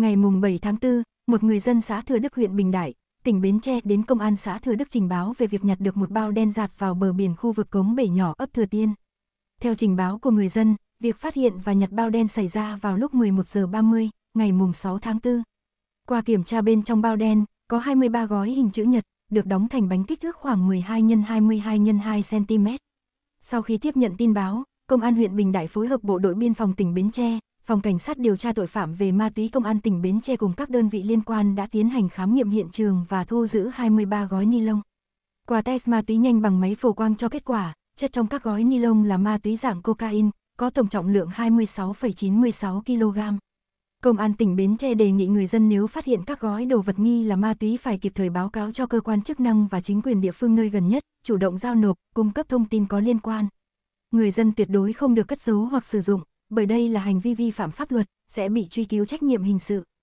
Ngày mùng 7 tháng 4, một người dân xã Thừa Đức huyện Bình Đại, tỉnh Bến Tre đến công an xã Thừa Đức trình báo về việc nhặt được một bao đen giạt vào bờ biển khu vực cống bể nhỏ ấp Thừa Tiên. Theo trình báo của người dân, việc phát hiện và nhặt bao đen xảy ra vào lúc 11 giờ 30 ngày mùng 6 tháng 4. Qua kiểm tra bên trong bao đen, có 23 gói hình chữ nhật, được đóng thành bánh kích thước khoảng 12 x 22 x 2 cm. Sau khi tiếp nhận tin báo, Công an huyện Bình Đại phối hợp Bộ đội Biên phòng tỉnh Bến Tre, Phòng Cảnh sát điều tra tội phạm về ma túy Công an tỉnh Bến Tre cùng các đơn vị liên quan đã tiến hành khám nghiệm hiện trường và thu giữ 23 gói ni lông. Qua test ma túy nhanh bằng máy phổ quang cho kết quả, chất trong các gói ni lông là ma túy dạng cocaine, có tổng trọng lượng 26,96 kg. Công an tỉnh Bến Tre đề nghị người dân nếu phát hiện các gói đồ vật nghi là ma túy phải kịp thời báo cáo cho cơ quan chức năng và chính quyền địa phương nơi gần nhất, chủ động giao nộp, cung cấp thông tin có liên quan. Người dân tuyệt đối không được cất giấu hoặc sử dụng, bởi đây là hành vi vi phạm pháp luật, sẽ bị truy cứu trách nhiệm hình sự.